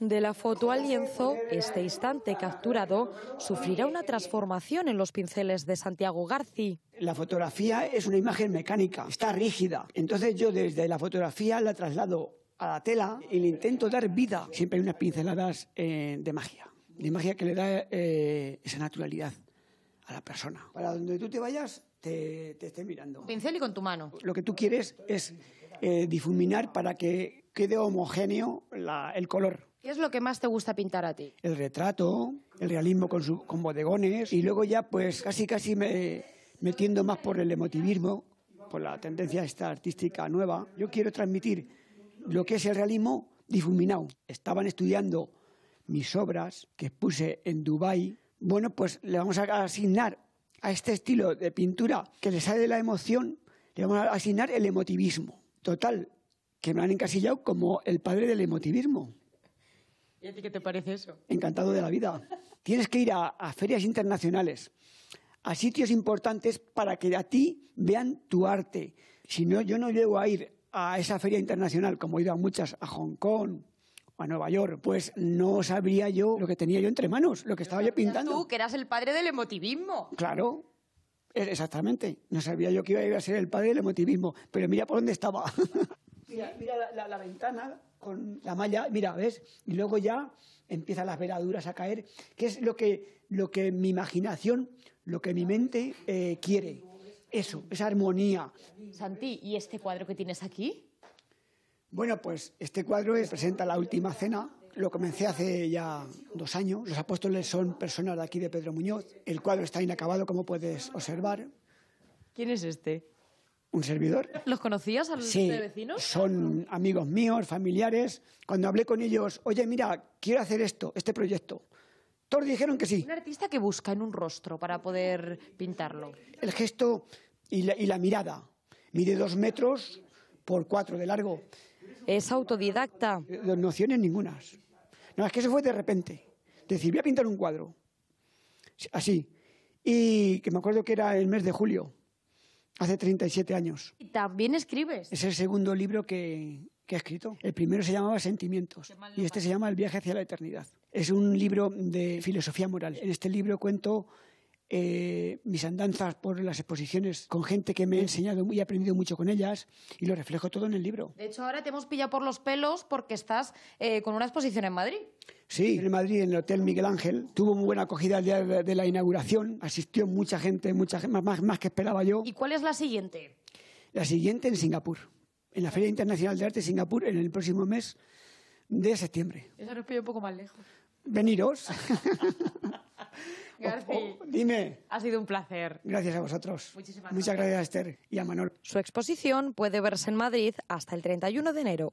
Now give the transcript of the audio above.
de la foto al lienzo, este instante capturado sufrirá una transformación en los pinceles de Santiago García. La fotografía es una imagen mecánica, está rígida. Entonces yo desde la fotografía la traslado a la tela y le intento dar vida. Siempre hay unas pinceladas eh, de magia, de magia que le da eh, esa naturalidad a la persona. Para donde tú te vayas, te, esté mirando. Pincel y con tu mano. Lo que tú quieres es eh, difuminar para que quede homogéneo el color. ¿Qué es lo que más te gusta pintar a ti? El retrato, el realismo con, bodegones y luego ya pues casi casi me metiendo más por el emotivismo, por la tendencia esta artística nueva. Yo quiero transmitir lo que es el realismo difuminado. Estaban estudiando mis obras que puse en Dubái. Bueno, pues le vamos a asignar a este estilo de pintura que le sale de la emoción, le vamos a asignar el emotivismo. Total, que me han encasillado como el padre del emotivismo. ¿Y a ti qué te parece eso? Encantado de la vida. Tienes que ir a, ferias internacionales, a sitios importantes para que a ti vean tu arte. Si no, yo no llego a ir a esa feria internacional, como he ido a muchas, a Hong Kong, o a Nueva York, pues no sabría yo lo que tenía yo entre manos, lo que estaba yo pintando. Tú, que eras el padre del emotivismo. Claro, e-, exactamente. No sabía yo que iba a ser el padre del emotivismo, pero mira por dónde estaba. Mira, la, ventana con la malla, mira, ¿ves? Y luego ya empiezan las veladuras a caer, que es lo que, lo que mi imaginación, lo que mi mente eh, quiere. Eso, esa armonía. Santi, ¿y este cuadro que tienes aquí? Bueno, pues este cuadro representa presenta la última cena. Lo comencé hace ya dos años. Los apóstoles son personas de aquí de Pedro Muñoz. El cuadro está inacabado, como puedes observar. ¿Quién es este? un servidor. ¿Los conocías a los vecinos? Son amigos míos, familiares. Cuando hablé con ellos, oye, mira, quiero hacer esto, este proyecto. Todos dijeron que sí. Un artista que busca en un rostro para poder pintarlo. El gesto y la, mirada. Mide dos metros por cuatro de largo. ¿Es autodidacta? Nociones ningunas. No, es que eso fue de repente. Decir, voy a pintar un cuadro. Así. Y que me acuerdo que era el mes de julio hace 37 años. Y también escribes. Es el segundo libro que, que he escrito. El primero se llamaba Sentimientos y este se llama El viaje hacia la eternidad. Es un libro de filosofía moral. En este libro cuento eh, mis andanzas por las exposiciones con gente que me ha enseñado y aprendido mucho con ellas y lo reflejo todo en el libro. De hecho, ahora te hemos pillado por los pelos porque estás eh, con una exposición en Madrid. Sí, en Madrid, en el Hotel Miguel Ángel. Tuvo muy buena acogida el día de la inauguración. Asistió mucha gente, mucha, más, más que esperaba yo. ¿Y cuál es la siguiente? La siguiente en Singapur. En la Feria Internacional de Arte de Singapur, en el próximo mes de septiembre. Eso nos pide un poco más lejos. Veniros. Dime. Ha sido un placer. Gracias a vosotros. Muchísimas Muchas gracias, a Esther y a Manuel. Su exposición puede verse en Madrid hasta el 31 de enero.